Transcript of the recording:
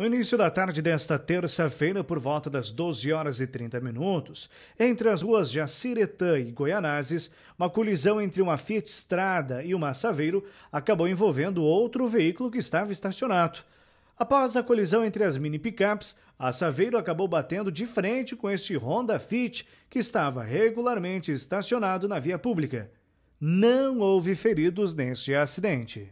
No início da tarde desta terça-feira, por volta das 12 horas e 30 minutos, entre as ruas Jaciretã e Goianazes, uma colisão entre uma Fiat Strada e uma Saveiro acabou envolvendo outro veículo que estava estacionado. Após a colisão entre as mini picapes, a Saveiro acabou batendo de frente com este Honda Fit que estava regularmente estacionado na via pública. Não houve feridos neste acidente.